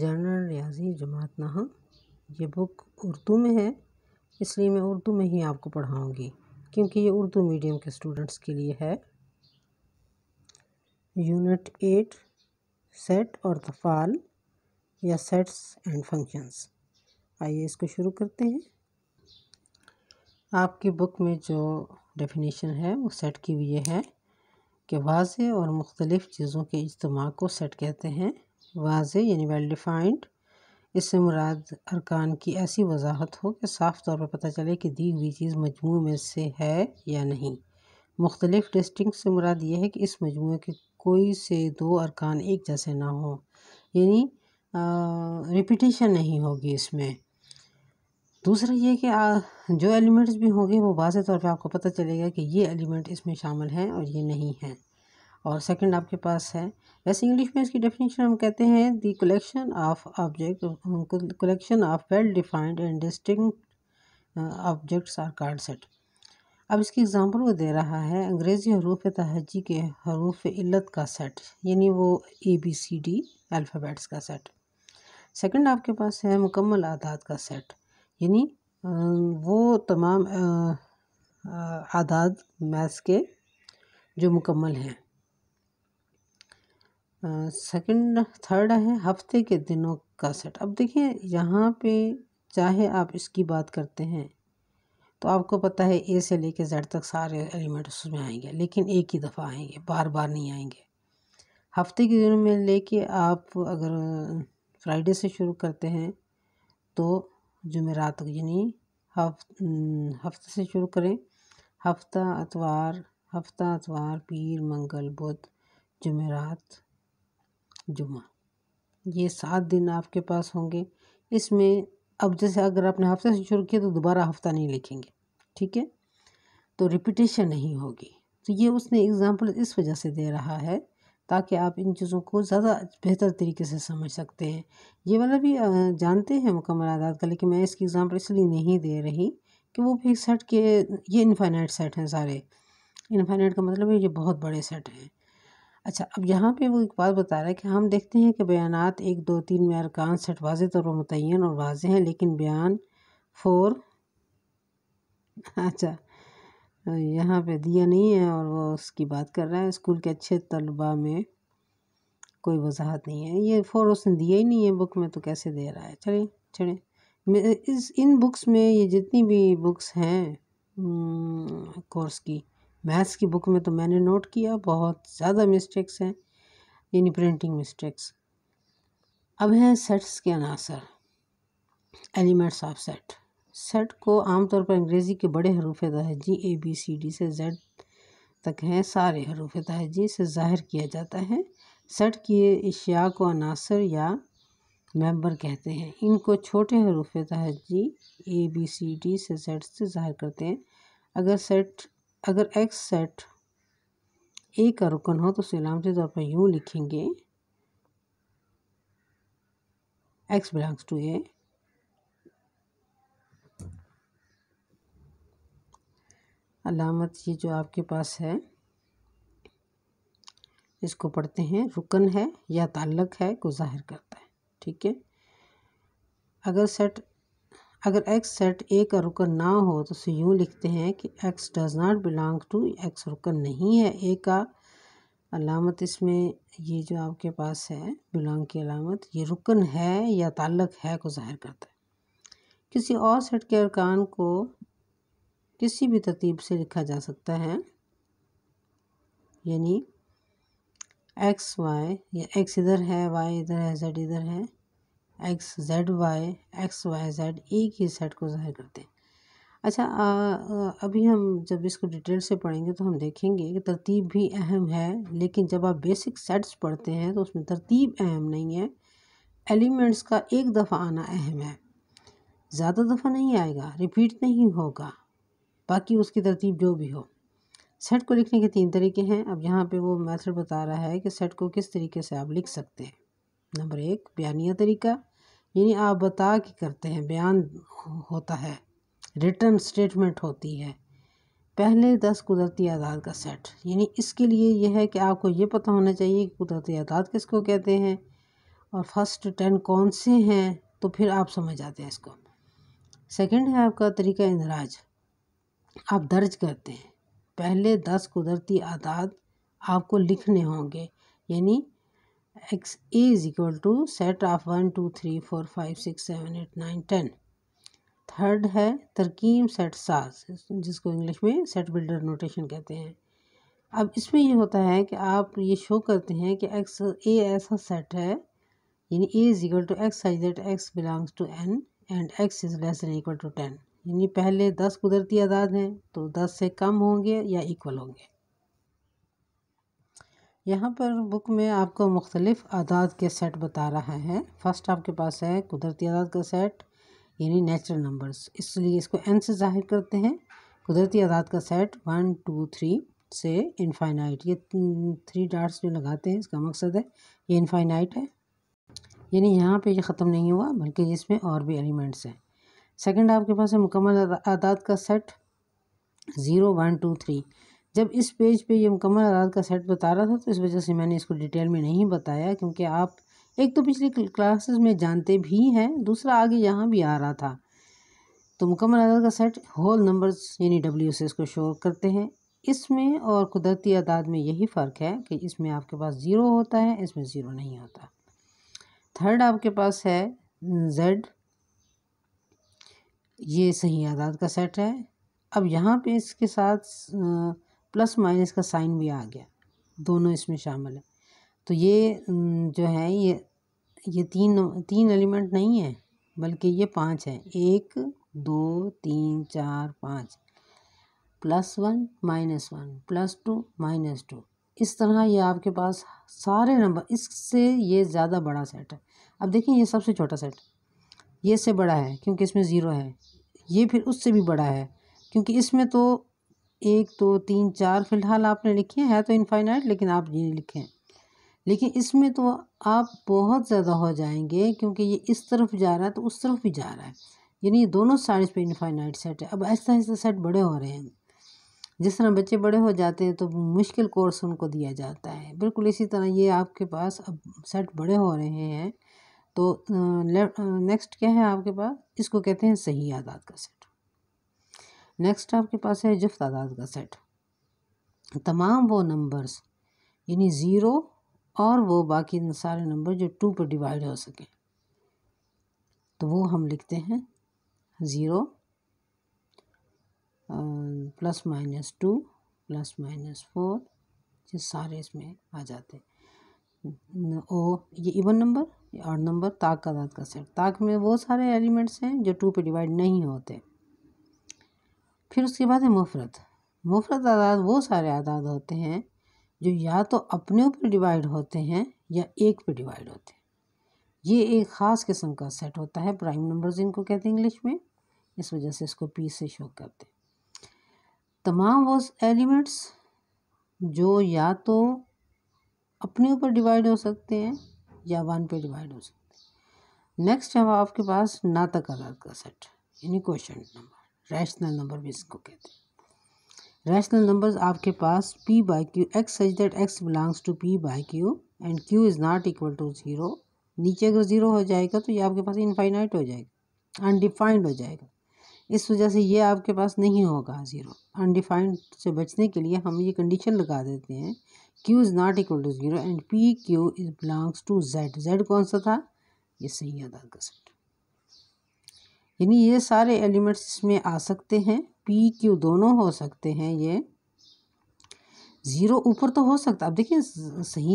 journal रियाजी जमात नाह ये book Urdu में है इसलिए मैं उर्दू में ही आपको पढ़ाऊँगी क्योंकि ये उर्दू मीडियम के स्टूडेंट्स के लिए है यूनिट एट सेट और दफाल या सेट्स एंड फंक्शंस आइए इसको शुरू करते हैं आपकी बुक में जो डेफिनेशन है वो सेट की हुई है कि वाज और मुख्तलिफ़ चीज़ों के इजमा को सेट कहते हैं वाज यानी वेल डिफाइंड इससे मुराद अरकान की ऐसी वजाहत हो कि साफ़ तौर पर पता चले कि दी हुई चीज़ मजमू में से है या नहीं मुख्तलिफ़ डिस्टिंग से मुराद ये है कि इस मजमू के कोई से दो अरकान एक जैसे ना हों यानी रिपीटेशन नहीं होगी इसमें दूसरा ये कि आ, जो एलिमेंट्स भी होंगे वो वाज तौर पर आपको पता चलेगा कि ये एलिमेंट इसमें शामिल हैं और ये नहीं हैं और सेकंड आपके पास है वैसे इंग्लिश में इसकी डेफिनेशन हम कहते हैं the collection of object collection of well defined and distinct objects are called set अब इसकी एग्ज़ाम्पल वो दे रहा है अंग्रेज़ी हरूफ तहजी के हरूफ इल्लत का सेट यानी वो A B C D alphabets का सेट सेकंड आपके पास है मुकम्मल आदात का सेट यानी वो तमाम आदाद मैथ्स के जो मुकम्मल हैं सेकंड थर्ड है हफ्ते के दिनों का सेट अब देखिए यहाँ पे चाहे आप इसकी बात करते हैं तो आपको पता है ए से लेके जेड तक सारे एलिमेंट उसमें आएंगे लेकिन एक ही दफ़ा आएंगे बार बार नहीं आएंगे हफ्ते के दिनों में लेके आप अगर फ्राइडे से शुरू करते हैं तो जुमेरात यानी हफ्ते से शुरू करें हफ्ता अतवार हफ्ता अतवार पीर मंगल बुध जुमेरात जुमा ये सात दिन आपके पास होंगे इसमें अब जैसे अगर आपने हफ्ते से शुरू किया तो दोबारा हफ्ता नहीं लिखेंगे ठीक है तो रिपीटेशन नहीं होगी तो ये उसने एग्ज़ाम्पल इस वजह से दे रहा है ताकि आप इन चीज़ों को ज़्यादा बेहतर तरीके से समझ सकते हैं ये वाला भी जानते हैं मुकम्मल आदात का लेकिन मैं इसकी एग्ज़ाम्पल इसलिए नहीं दे रही कि वो फिक्स सेट के ये इनफाइनाइट सेट हैं सारे इनफाइनाइट का मतलब है ये बहुत बड़े सेट हैं अच्छा अब यहाँ पे वो एक बात बता रहा है कि हम देखते हैं कि बयानात एक दो तीन में अरकान सेट वाज तौर तो पर मुतन और वाज हैं लेकिन बयान फोर अच्छा यहाँ पे दिया नहीं है और वो उसकी बात कर रहा है स्कूल के अच्छे तलबा में कोई वजाहत नहीं है ये फोर उसने दिया ही नहीं है बुक में तो कैसे दे रहा है चले चले इस इन बुक्स में ये जितनी भी बुक्स हैं कोर्स की मैथ्स की बुक में तो मैंने नोट किया बहुत ज़्यादा मिस्टेक्स हैं यानी प्रिंटिंग मिस्टेक्स अब हैं सेट्स के अनासर एलिमेंट्स ऑफ सेट सेट को आमतौर पर अंग्रेज़ी के बड़े हरूफ तहजी ए बी सी डी से जेड तक हैं सारे हरूफ तहजी से ज़ाहिर किया जाता है सेट की अशिया को अनासर या मेंबर कहते हैं इनको छोटे हरूफ तहजी ए बी सी डी से जेड से ज़ाहिर करते हैं अगर सेट अगर एक्स सेट ए का रुकन हो तो उसे तौर पर यूँ लिखेंगे एक्स बिलोंग्स टू ए अलामत ये जो आपके पास है इसको पढ़ते हैं रुकन है या ताल्लक है को जाहिर करता है ठीक है अगर सेट अगर एक्स सेट ए का रुकन ना हो तो उसे यूँ लिखते हैं कि X does not belong to X रुकन नहीं है ए का अलामत इसमें ये जो आपके पास है बिलोंग की अलामत ये रुकन है या ताल्लक है को ज़ाहिर करता है किसी और सेट के अरकान को किसी भी तरतीब से लिखा जा सकता है यानी एक्स वाई या एक्स इधर है वाई इधर है जेड इधर है X Z Y X Y Z एक ही सेट को ज़ाहिर करते हैं अच्छा आ, आ, अभी हम जब इसको डिटेल से पढ़ेंगे तो हम देखेंगे कि तरतीब भी अहम है लेकिन जब आप बेसिक सेट्स पढ़ते हैं तो उसमें तरतीब अहम नहीं है एलिमेंट्स का एक दफ़ा आना अहम है ज़्यादा दफ़ा नहीं आएगा रिपीट नहीं होगा बाकी उसकी तरतीब जो भी हो सेट को लिखने के तीन तरीके हैं अब यहाँ पे वो मेथड बता रहा है कि सेट को किस तरीके से आप लिख सकते हैं नंबर एक बयानिया तरीका यानी आप बता के करते हैं बयान होता है रिटर्न स्टेटमेंट होती है पहले दस कुदरती आदाद का सेट यानी इसके लिए यह है कि आपको ये पता होना चाहिए कि कुदरती आदाद किसको कहते हैं और फर्स्ट टेन कौन से हैं तो फिर आप समझ जाते हैं इसको सेकंड है आपका तरीका इंदराज आप दर्ज करते हैं पहले दस कुदरती आदाद आपको लिखने होंगे यानी X A is equal to set of one two three four five six seven eight nine ten third है तरकीम सेट साज जिसको इंग्लिश में सेट बिल्डर नोटेशन कहते हैं अब इसमें ये होता है कि आप ये शो करते हैं कि एक्स ए ऐसा सेट है यानी A is equal to X such that X belongs to N and X is less than equal to ten यानी पहले दस कुदरती आदाद हैं तो दस से कम होंगे या इक्वल होंगे यहाँ पर बुक में आपको मुख्तलिफ़ आदाद के सेट बता रहा है फ़र्स्ट आपके पास है कुदरती आदाद का सेट यानी नेचुरल नंबर्स इसलिए इसको एन से जाहिर करते हैं कुदरती आदाद का सेट वन टू थ्री से इनफाइनाइट ये थ्री डार्ट्स जो लगाते हैं इसका मकसद है ये इनफाइनाइट है यानी यहाँ पे ये ख़त्म नहीं हुआ बल्कि इसमें और भी एलिमेंट्स हैं सेकंड आपके पास है मुकम्मल आदाद का set zero one two three जब इस पेज पे ये मुकम्मल आदाद का सेट बता रहा था तो इस वजह से मैंने इसको डिटेल में नहीं बताया क्योंकि आप एक तो पिछली क्लासेस में जानते भी हैं दूसरा आगे यहाँ भी आ रहा था तो मुकम्मल आदाद का सेट होल नंबर्स यानी डब्ल्यू से इसको शो करते हैं इसमें और कुदरती आदाद में यही फ़र्क है कि इसमें आपके पास ज़ीरो होता है इसमें ज़ीरो नहीं होता थर्ड आपके पास है जेड ये सही आदाद का सेट है अब यहाँ पे इसके साथ प्लस माइनस का साइन भी आ गया दोनों इसमें शामिल है तो ये जो है ये ये तीन तीन एलिमेंट नहीं है बल्कि ये पांच है एक दो तीन चार पाँच plus one minus one plus two minus two इस तरह ये आपके पास सारे नंबर इससे ये ज़्यादा बड़ा सेट है अब देखिए ये सबसे छोटा सेट ये से बड़ा है क्योंकि इसमें ज़ीरो है ये फिर उससे भी बड़ा है क्योंकि इसमें तो एक दो तीन चार फिलहाल आपने लिखे हैं तो इनफाइनाइट लेकिन आप ये लिखें लेकिन इसमें तो आप बहुत ज़्यादा हो जाएंगे क्योंकि ये इस तरफ जा रहा है तो उस तरफ भी जा रहा है यानी ये दोनों साइड्स पे इनफाइनाइट सेट है अब ऐसा ऐसा सेट बड़े हो रहे हैं जिस तरह बच्चे बड़े हो जाते हैं तो मुश्किल कोर्स उनको दिया जाता है बिल्कुल इसी तरह ये आपके पास अब सेट बड़े हो रहे हैं तो नेक्स्ट क्या है आपके पास इसको कहते हैं सही आदात का सेट नेक्स्ट आपके पास है जफ तादाद का सेट तमाम वो नंबर्स यानी ज़ीरो और वो बाकी सारे नंबर जो टू पर डिवाइड हो सकें तो वो हम लिखते हैं zero plus minus two plus minus four ये सारे इसमें आ जाते हैं ओ ये इवन नंबर और नंबर ताक का दाद का सेट ताक में वो सारे एलिमेंट्स हैं जो टू पे डिवाइड नहीं होते फिर उसके बाद है मुफरत मुफरत आदाद वो सारे आदाद होते हैं जो या तो अपने ऊपर डिवाइड होते हैं या एक पे डिवाइड होते हैं ये एक ख़ास किस्म का सेट होता है प्राइम नंबर्स इनको कहते हैं इंग्लिश में इस वजह से इसको पी से शो करते हैं तमाम वो एलिमेंट्स जो या तो अपने ऊपर डिवाइड हो सकते हैं या वन पे डिवाइड हो सकते हैं नेक्स्ट है आपके पास नातक आदाद का सेट यानी क्वेश्चन नंबर रैशनल नंबर भी इसको कहते हैं रैशनल नंबर्स आपके पास P by Q X such that X belongs to P by Q and Q is not equal to zero नीचे अगर ज़ीरो हो जाएगा तो ये आपके पास इनफाइनाइट हो जाएगा अनडिफाइंड हो जाएगा इस वजह से ये आपके पास नहीं होगा ज़ीरो अनडिफाइंड से बचने के लिए हम ये कंडीशन लगा देते हैं Q is not equal to zero and P Q is belongs to Z Z कौन सा था ये सही अदा कर सकते यानी ये सारे एलिमेंट्स इसमें आ सकते हैं पी क्यू दोनों हो सकते हैं ये ज़ीरो ऊपर तो हो सकता अब देखिए सही